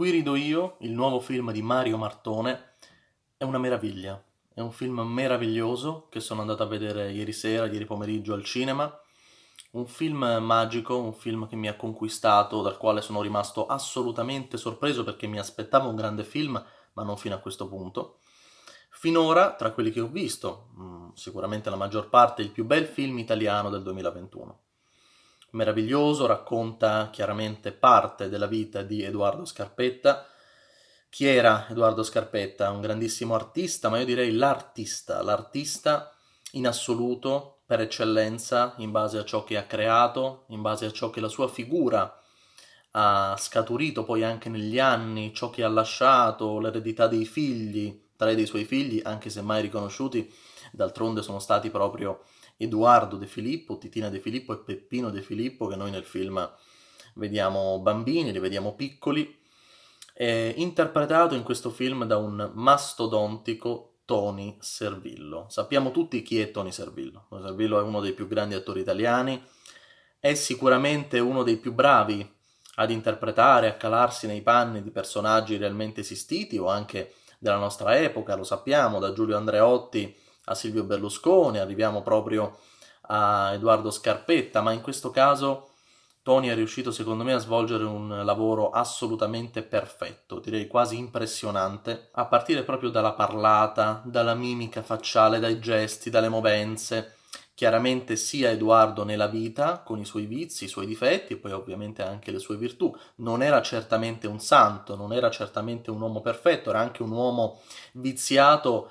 Qui rido io, il nuovo film di Mario Martone, è una meraviglia. È un film meraviglioso che sono andato a vedere ieri sera, ieri pomeriggio al cinema. Un film magico, un film che mi ha conquistato, dal quale sono rimasto assolutamente sorpreso perché mi aspettavo un grande film, ma non fino a questo punto. Finora, tra quelli che ho visto, mm, sicuramente la maggior parte, il più bel film italiano del 2021 meraviglioso, racconta chiaramente parte della vita di Edoardo Scarpetta. Chi era Edoardo Scarpetta? Un grandissimo artista, ma io direi l'artista, l'artista in assoluto, per eccellenza, in base a ciò che ha creato, in base a ciò che la sua figura ha scaturito poi anche negli anni, ciò che ha lasciato, l'eredità dei figli, tra i suoi figli, anche se mai riconosciuti, d'altronde sono stati proprio Edoardo De Filippo, Titina De Filippo e Peppino De Filippo che noi nel film vediamo bambini, li vediamo piccoli, eh, interpretato in questo film da un mastodontico Tony Servillo. Sappiamo tutti chi è Tony Servillo. Tony Servillo è uno dei più grandi attori italiani, è sicuramente uno dei più bravi ad interpretare, a calarsi nei panni di personaggi realmente esistiti o anche della nostra epoca, lo sappiamo, da Giulio Andreotti a Silvio Berlusconi, arriviamo proprio a Edoardo Scarpetta, ma in questo caso Tony è riuscito secondo me a svolgere un lavoro assolutamente perfetto, direi quasi impressionante, a partire proprio dalla parlata, dalla mimica facciale, dai gesti, dalle movenze. Chiaramente sia Edoardo nella vita, con i suoi vizi, i suoi difetti e poi ovviamente anche le sue virtù, non era certamente un santo, non era certamente un uomo perfetto, era anche un uomo viziato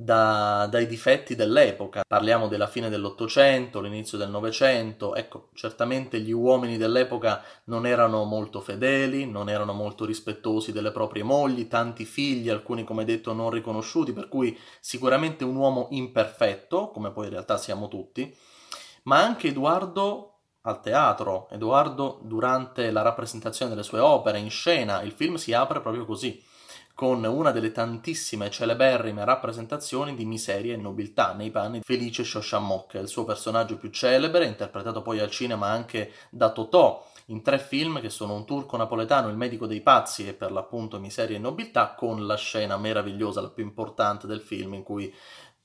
da, dai difetti dell'epoca. Parliamo della fine dell'Ottocento, l'inizio del Novecento. Ecco, certamente gli uomini dell'epoca non erano molto fedeli, non erano molto rispettosi delle proprie mogli, tanti figli, alcuni come detto non riconosciuti, per cui sicuramente un uomo imperfetto, come poi in realtà siamo tutti. Ma anche Edoardo al teatro, Edoardo durante la rappresentazione delle sue opere in scena, il film si apre proprio così con una delle tantissime celeberrime rappresentazioni di miseria e nobiltà nei panni di Felice Shoshamok, il suo personaggio più celebre, interpretato poi al cinema anche da Totò in tre film che sono Un turco napoletano, Il medico dei pazzi e per l'appunto Miseria e nobiltà, con la scena meravigliosa, la più importante del film, in cui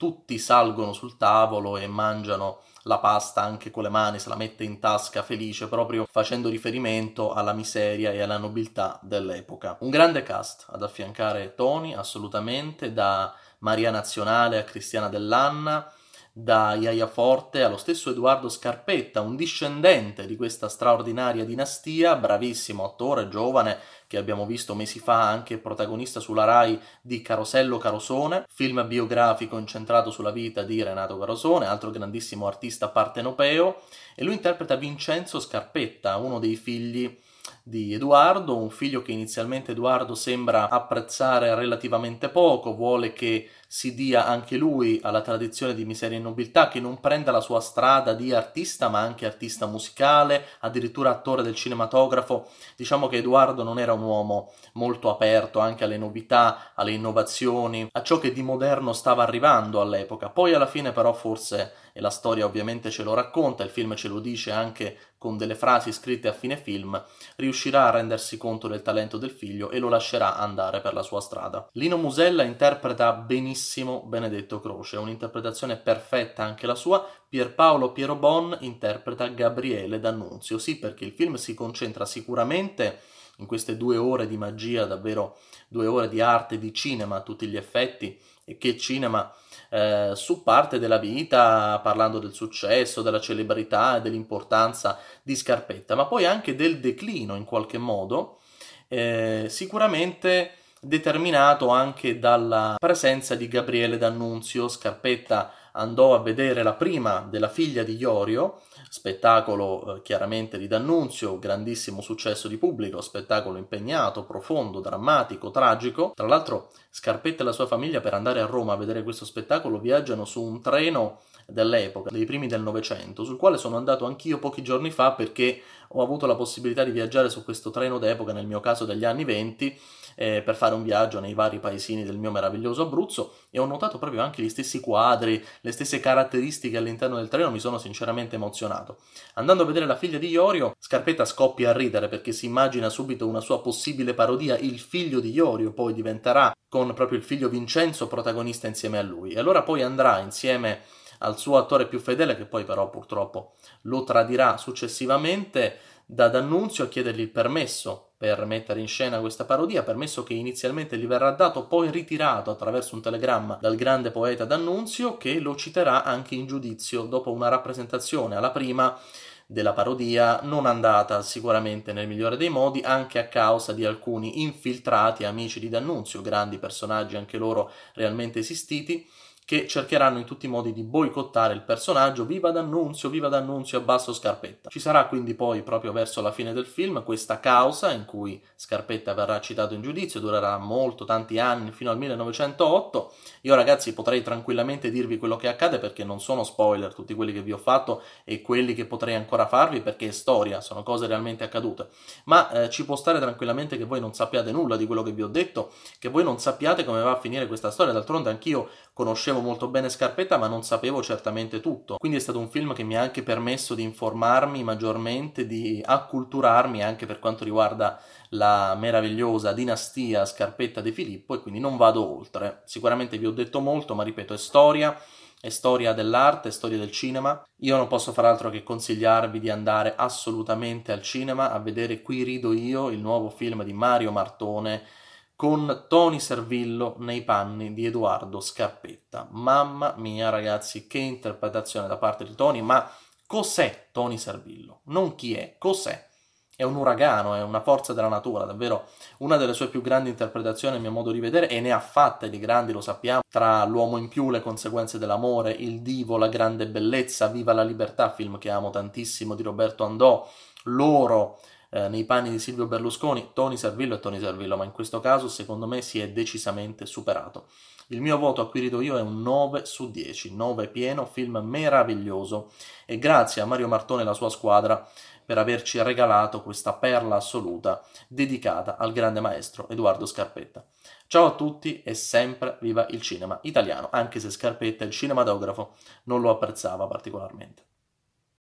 tutti salgono sul tavolo e mangiano la pasta anche con le mani, se la mette in tasca felice, proprio facendo riferimento alla miseria e alla nobiltà dell'epoca. Un grande cast ad affiancare Tony, assolutamente, da Maria Nazionale a Cristiana Dell'Anna, da Iaia Forte allo stesso Edoardo Scarpetta, un discendente di questa straordinaria dinastia, bravissimo attore, giovane, che abbiamo visto mesi fa anche protagonista sulla RAI di Carosello Carosone, film biografico incentrato sulla vita di Renato Carosone, altro grandissimo artista partenopeo, e lui interpreta Vincenzo Scarpetta, uno dei figli di Edoardo, un figlio che inizialmente Edoardo sembra apprezzare relativamente poco, vuole che si dia anche lui alla tradizione di miseria e nobiltà, che non prenda la sua strada di artista, ma anche artista musicale, addirittura attore del cinematografo. Diciamo che Edoardo non era un uomo molto aperto anche alle novità, alle innovazioni, a ciò che di moderno stava arrivando all'epoca. Poi alla fine però forse, e la storia ovviamente ce lo racconta, il film ce lo dice anche con delle frasi scritte a fine film, riuscirà a rendersi conto del talento del figlio e lo lascerà andare per la sua strada. Lino Musella interpreta benissimo grandissimo Benedetto Croce. Un'interpretazione perfetta anche la sua. Pierpaolo Pierobon interpreta Gabriele D'Annunzio. Sì, perché il film si concentra sicuramente in queste due ore di magia, davvero due ore di arte, di cinema a tutti gli effetti, e che cinema eh, su parte della vita, parlando del successo, della celebrità e dell'importanza di Scarpetta, ma poi anche del declino in qualche modo. Eh, sicuramente determinato anche dalla presenza di Gabriele D'Annunzio. Scarpetta andò a vedere la prima della figlia di Iorio, spettacolo eh, chiaramente di D'Annunzio, grandissimo successo di pubblico, spettacolo impegnato, profondo, drammatico, tragico. Tra l'altro Scarpetta e la sua famiglia per andare a Roma a vedere questo spettacolo viaggiano su un treno dell'epoca, dei primi del Novecento, sul quale sono andato anch'io pochi giorni fa perché ho avuto la possibilità di viaggiare su questo treno d'epoca, nel mio caso degli anni venti, eh, per fare un viaggio nei vari paesini del mio meraviglioso Abruzzo e ho notato proprio anche gli stessi quadri, le stesse caratteristiche all'interno del treno, mi sono sinceramente emozionato. Andando a vedere la figlia di Iorio, Scarpetta scoppia a ridere perché si immagina subito una sua possibile parodia, il figlio di Iorio poi diventerà con proprio il figlio Vincenzo protagonista insieme a lui e allora poi andrà insieme al suo attore più fedele che poi però purtroppo lo tradirà successivamente da D'Annunzio a chiedergli il permesso per mettere in scena questa parodia, permesso che inizialmente gli verrà dato, poi ritirato attraverso un telegramma dal grande poeta D'Annunzio che lo citerà anche in giudizio dopo una rappresentazione alla prima della parodia non andata sicuramente nel migliore dei modi anche a causa di alcuni infiltrati amici di D'Annunzio, grandi personaggi anche loro realmente esistiti che cercheranno in tutti i modi di boicottare il personaggio, viva D'Annunzio, viva D'Annunzio, abbasso Scarpetta. Ci sarà quindi poi, proprio verso la fine del film, questa causa in cui Scarpetta verrà citato in giudizio, durerà molto, tanti anni, fino al 1908. Io ragazzi potrei tranquillamente dirvi quello che accade perché non sono spoiler tutti quelli che vi ho fatto e quelli che potrei ancora farvi perché è storia, sono cose realmente accadute. Ma eh, ci può stare tranquillamente che voi non sappiate nulla di quello che vi ho detto, che voi non sappiate come va a finire questa storia, d'altronde anch'io conoscevo conoscevo molto bene Scarpetta, ma non sapevo certamente tutto. Quindi è stato un film che mi ha anche permesso di informarmi maggiormente, di acculturarmi anche per quanto riguarda la meravigliosa dinastia Scarpetta di Filippo e quindi non vado oltre. Sicuramente vi ho detto molto, ma ripeto, è storia, è storia dell'arte, è storia del cinema. Io non posso far altro che consigliarvi di andare assolutamente al cinema a vedere Qui rido io, il nuovo film di Mario Martone con Tony Servillo nei panni di Edoardo Scappetta. Mamma mia ragazzi, che interpretazione da parte di Tony, ma cos'è Tony Servillo? Non chi è, cos'è? È un uragano, è una forza della natura, davvero una delle sue più grandi interpretazioni a mio modo di vedere e ne ha fatte di grandi, lo sappiamo, tra L'uomo in più, le conseguenze dell'amore, Il divo, la grande bellezza, Viva la libertà, film che amo tantissimo di Roberto Andò, Loro, eh, nei panni di Silvio Berlusconi, Tony Servillo è Tony Servillo, ma in questo caso secondo me si è decisamente superato. Il mio voto acquirito io è un 9 su 10, 9 pieno, film meraviglioso e grazie a Mario Martone e la sua squadra per averci regalato questa perla assoluta dedicata al grande maestro Edoardo Scarpetta. Ciao a tutti e sempre viva il cinema italiano, anche se Scarpetta, il cinematografo, non lo apprezzava particolarmente.